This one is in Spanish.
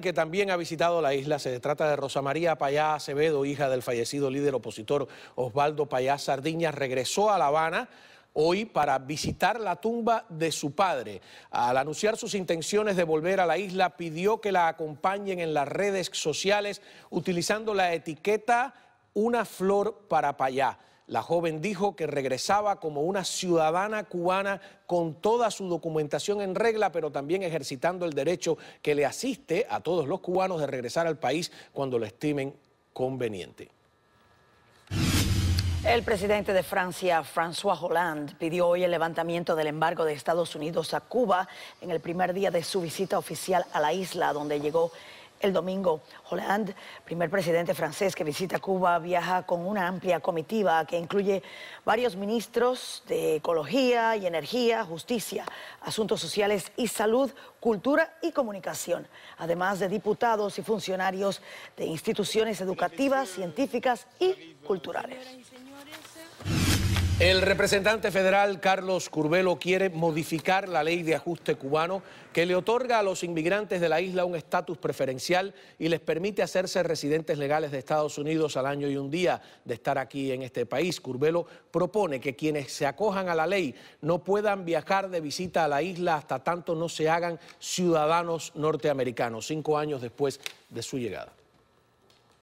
que también ha visitado la isla. Se trata de Rosa María Payá Acevedo, hija del fallecido líder opositor Osvaldo Payá Sardiña. Regresó a La Habana hoy para visitar la tumba de su padre. Al anunciar sus intenciones de volver a la isla, pidió que la acompañen en las redes sociales utilizando la etiqueta Una Flor para Payá. La joven dijo que regresaba como una ciudadana cubana con toda su documentación en regla, pero también ejercitando el derecho que le asiste a todos los cubanos de regresar al país cuando lo estimen conveniente. El presidente de Francia, François Hollande, pidió hoy el levantamiento del embargo de Estados Unidos a Cuba en el primer día de su visita oficial a la isla, donde llegó el domingo, Hollande, primer presidente francés que visita Cuba, viaja con una amplia comitiva que incluye varios ministros de Ecología y Energía, Justicia, Asuntos Sociales y Salud, Cultura y Comunicación, además de diputados y funcionarios de instituciones educativas, científicas y culturales. El representante federal Carlos Curbelo quiere modificar la ley de ajuste cubano que le otorga a los inmigrantes de la isla un estatus preferencial y les permite hacerse residentes legales de Estados Unidos al año y un día de estar aquí en este país. Curbelo propone que quienes se acojan a la ley no puedan viajar de visita a la isla hasta tanto no se hagan ciudadanos norteamericanos, cinco años después de su llegada.